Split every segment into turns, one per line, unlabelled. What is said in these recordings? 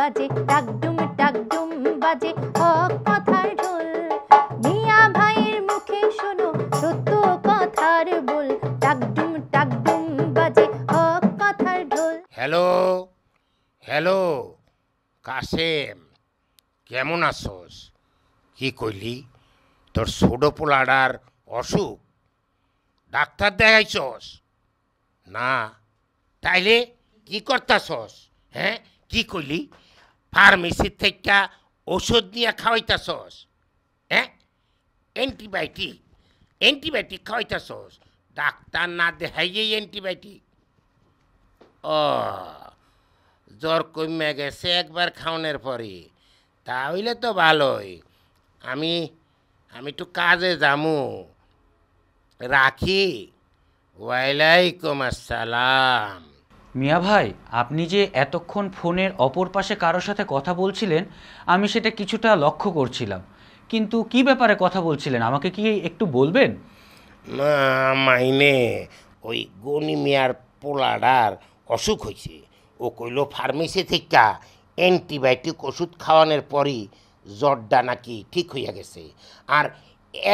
বাজে টাকডুম টাকডুম বাজে হক কথার ঢোল মিয়া ভাইয়ের মুখে শোনো সত্য কথার বল ডাকডুম ডাকডুম বাজে হক কথার ঢোল
হ্যালো হ্যালো কাসেম কেমন আছস কি কইলি তোর ছোটো পোলাডার অসুখ ডাক্তার দেখাইছস না তাইলে কি করতাছস হ্যাঁ কি করলি ফার্মেসির থেকে ওষুধ নিয়ে খাওয়াইতাছস হ্যাঁ অ্যান্টিবায়োটিক অ্যান্টিবায়োটিক খাওয়াইতাছস ডাক্তার না দেখাই অ্যান্টিবায়োটিক ও জ্বর কমে গেছে একবার খাওয়ানোর পরে তাহলে তো ভালোই আমি আমি একটু কাজে যামু
রাখি ওয়ালাইকুম আসসালাম মিয়া ভাই আপনি যে এতক্ষণ ফোনের অপর পাশে কারোর সাথে কথা বলছিলেন আমি সেটা কিছুটা লক্ষ্য করছিলাম কিন্তু কি ব্যাপারে কথা বলছিলেন আমাকে কি একটু বলবেন না মাইনে ওই
গনি মিয়ার পোলাডার অসুখ হয়েছে ও কইল ফার্মেসি থেকে অ্যান্টিবায়োটিক ওষুধ খাওয়ানোর পরই জ্বরটা নাকি ঠিক হইয়া গেছে আর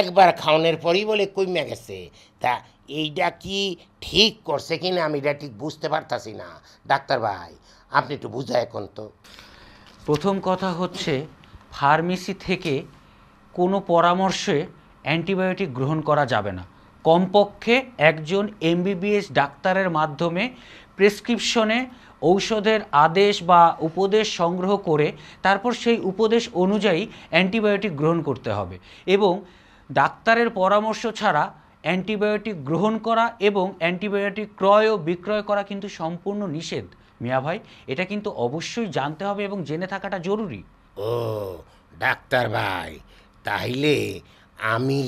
একবার খাওয়ানোর পরই বলে কমিয়া গেছে তা এইটা কি ঠিক করছে কি না আমি এটা ঠিক বুঝতে পারতাছি না
ডাক্তার ভাই আপনি একটু বুঝা এখন তো প্রথম কথা হচ্ছে ফার্মেসি থেকে কোনো পরামর্শে অ্যান্টিবায়োটিক গ্রহণ করা যাবে না কমপক্ষে একজন এমবিবিএস ডাক্তারের মাধ্যমে প্রেসক্রিপশনে ঔষধের আদেশ বা উপদেশ সংগ্রহ করে তারপর সেই উপদেশ অনুযায়ী অ্যান্টিবায়োটিক গ্রহণ করতে হবে এবং ডাক্তারের পরামর্শ ছাড়া অ্যান্টিবায়োটিক গ্রহণ করা এবং অ্যান্টিবায়োটিক ক্রয় ও বিক্রয় করা কিন্তু সম্পূর্ণ নিষেধ মিয়া ভাই এটা কিন্তু অবশ্যই জানতে হবে এবং জেনে থাকাটা জরুরি ও ডাক্তার ভাই তাইলে আমি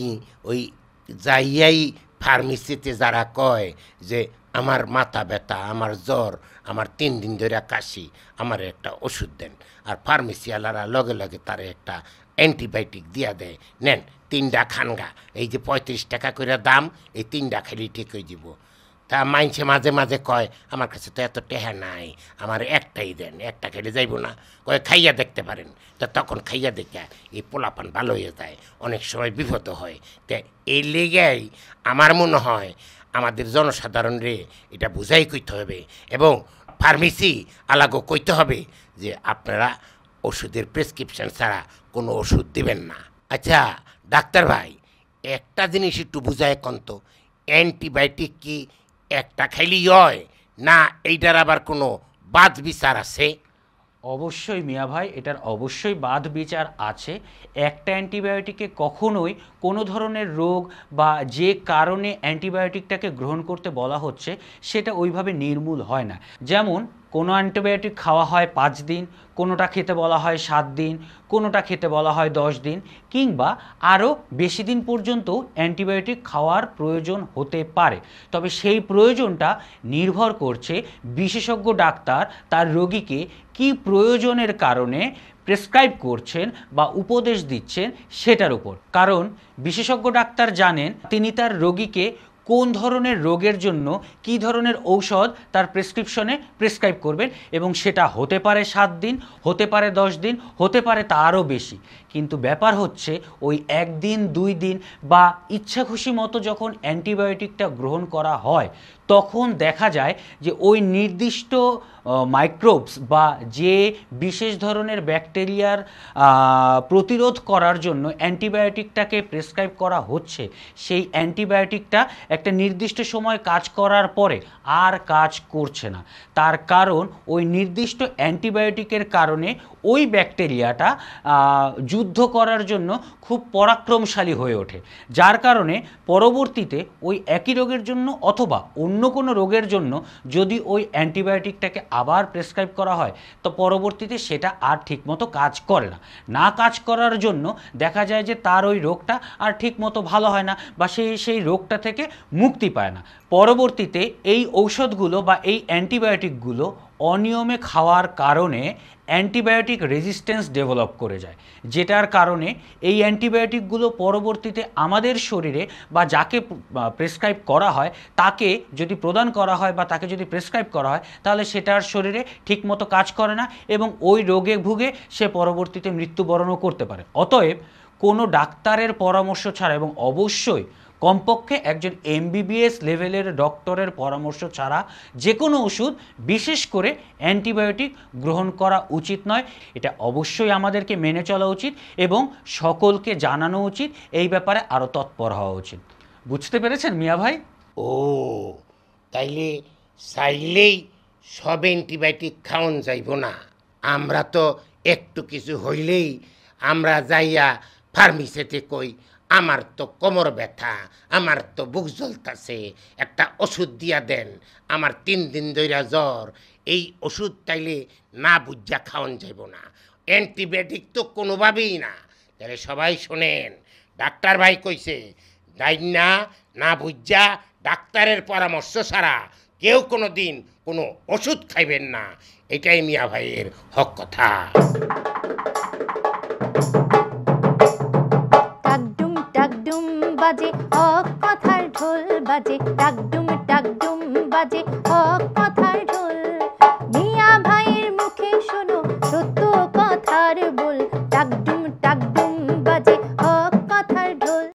ওই যাইয়াই
ফার্মেসিতে যারা কয় যে আমার মাথা ব্যথা আমার জ্বর আমার তিন দিন ধরে কাশি আমার একটা ওষুধ দেন আর ফার্মেসিওয়ালারা লগে লগে তার একটা অ্যান্টিবায়োটিক দিয়া দেয় নেন তিনটা খানগা এই যে পঁয়ত্রিশ টাকা করে দাম এই তিনটা খালি ঠিক হয়ে যাব তা মাইনছে মাঝে মাঝে কয় আমার কাছে তো এত টেহা নাই আমার একটাই দেন একটা খেলে যাইব না কয় খাইয়া দেখতে পারেন তা তখন খাইয়া দেখা এই পোলাপান ভালো হয়ে যায় অনেক সময় বিপদ হয় তা এই লেগেই আমার মনে হয় আমাদের জনসাধারণরে এটা বুঝাই করতে হবে এবং ফার্মেসি আলাগো কইতে হবে যে আপনারা ওষুধের প্রেসক্রিপশন ছাড়া কোনো ওষুধ দেবেন না আচ্ছা ডাক্তার ভাই একটা জিনিস একটু বুঝায় কন্ত অ্যান্টিবায়োটিক কি একটা খাইলি হয় না এইটার আবার কোনো
বাদ বিচার আছে অবশ্যই মিয়া ভাই এটার অবশ্যই বাদ বিচার আছে একটা অ্যান্টিবায়োটিকে কখনোই কোনো ধরনের রোগ বা যে কারণে অ্যান্টিবায়োটিকটাকে গ্রহণ করতে বলা হচ্ছে সেটা ওইভাবে নির্মূল হয় না যেমন কোনো অ্যান্টিবায়োটিক খাওয়া হয় পাঁচ দিন কোনোটা খেতে বলা হয় সাত দিন কোনোটা খেতে বলা হয় দশ দিন কিংবা আরও বেশি দিন পর্যন্ত অ্যান্টিবায়োটিক খাওয়ার প্রয়োজন হতে পারে তবে সেই প্রয়োজনটা নির্ভর করছে বিশেষজ্ঞ ডাক্তার তার রোগীকে কি প্রয়োজনের কারণে প্রেসক্রাইব করছেন বা উপদেশ দিচ্ছেন সেটার উপর কারণ বিশেষজ্ঞ ডাক্তার জানেন তিনি তার রোগীকে কোন ধরনের রোগের জন্য কি ধরনের ঔষধ তার প্রেসক্রিপশনে প্রেসক্রাইব করবেন এবং সেটা হতে পারে সাত দিন হতে পারে দশ দিন হতে পারে তারও বেশি কিন্তু ব্যাপার হচ্ছে ওই একদিন দুই দিন বা ইচ্ছা খুশি মতো যখন অ্যান্টিবায়োটিকটা গ্রহণ করা হয় তখন দেখা যায় যে ওই নির্দিষ্ট মাইক্রোবস বা যে বিশেষ ধরনের ব্যাকটেরিয়ার প্রতিরোধ করার জন্য অ্যান্টিবায়োটিকটাকে প্রেসক্রাইব করা হচ্ছে সেই অ্যান্টিবায়োটিকটা একটা নির্দিষ্ট সময় কাজ করার পরে আর কাজ করছে না তার কারণ ওই নির্দিষ্ট অ্যান্টিবায়োটিকের কারণে ওই ব্যাকটেরিয়াটা যুদ্ধ করার জন্য খুব পরাক্রমশালী হয়ে ওঠে যার কারণে পরবর্তীতে ওই একই রোগের জন্য অথবা অন্য কোনো রোগের জন্য যদি ওই অ্যান্টিবায়োটিকটাকে আবার প্রেসক্রাইব করা হয় তো পরবর্তীতে সেটা আর ঠিকমতো কাজ করে না না কাজ করার জন্য দেখা যায় যে তার ওই রোগটা আর ঠিকমতো ভালো হয় না বা সেই সেই রোগটা থেকে মুক্তি পায় না পরবর্তীতে এই ঔষধগুলো বা এই অ্যান্টিবায়োটিকগুলো অনিয়মে খাওয়ার কারণে অ্যান্টিবায়োটিক রেজিস্ট্যান্স ডেভেলপ করে যায় যেটার কারণে এই অ্যান্টিবায়োটিকগুলো পরবর্তীতে আমাদের শরীরে বা যাকে প্রেসক্রাইব করা হয় তাকে যদি প্রদান করা হয় বা তাকে যদি প্রেসক্রাইব করা হয় তাহলে সেটার শরীরে ঠিকমতো কাজ করে না এবং ওই রোগে ভুগে সে পরবর্তীতে মৃত্যুবরণও করতে পারে অতএব কোনো ডাক্তারের পরামর্শ ছাড়া এবং অবশ্যই কমপক্ষে একজন এমবিবিএস লেভেলের ডক্টরের পরামর্শ ছাড়া যে কোনো ওষুধ বিশেষ করে অ্যান্টিবায়োটিক গ্রহণ করা উচিত নয় এটা অবশ্যই আমাদেরকে মেনে চলা উচিত এবং সকলকে জানানো উচিত এই ব্যাপারে আরও তৎপর হওয়া উচিত বুঝতে পেরেছেন মিয়া ভাই ও তাইলে চাইলেই সব
অ্যান্টিবায়োটিক খাওয়ান যাইব না আমরা তো একটু কিছু হইলেই আমরা যাইয়া ফার্মেসিতে কই আমার তো কোমর ব্যথা আমার তো বুক জ্বলতাছে একটা ওষুধ দিয়া দেন আমার তিন দিন দৈরা জ্বর এই ওষুধ তাইলে না বুঝা খাওয়ান যাইব না অ্যান্টিবায়োটিক তো কোনোভাবেই না তাহলে সবাই শোনেন ডাক্তার ভাই কইছে ডাইনা না বুঝা ডাক্তারের পরামর্শ ছাড়া কেউ কোনো দিন কোনো ওষুধ খাইবেন না এটাই মিয়া ভাইয়ের হক কথা
ডাকডুম বাজে অ কথার ঢোল বাজে ডাকডুম ডাকডুম বাজে অ কথা